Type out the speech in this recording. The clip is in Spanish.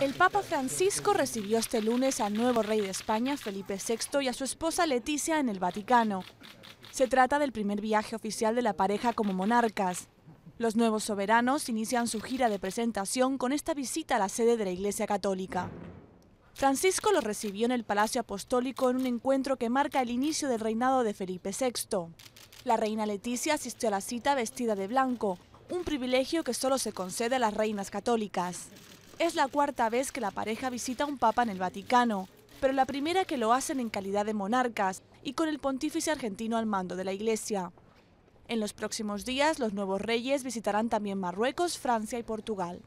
El Papa Francisco recibió este lunes al nuevo rey de España, Felipe VI, y a su esposa Leticia en el Vaticano. Se trata del primer viaje oficial de la pareja como monarcas. Los nuevos soberanos inician su gira de presentación con esta visita a la sede de la Iglesia Católica. Francisco los recibió en el Palacio Apostólico en un encuentro que marca el inicio del reinado de Felipe VI. La reina Leticia asistió a la cita vestida de blanco, un privilegio que solo se concede a las reinas católicas. Es la cuarta vez que la pareja visita a un papa en el Vaticano, pero la primera que lo hacen en calidad de monarcas y con el pontífice argentino al mando de la iglesia. En los próximos días, los nuevos reyes visitarán también Marruecos, Francia y Portugal.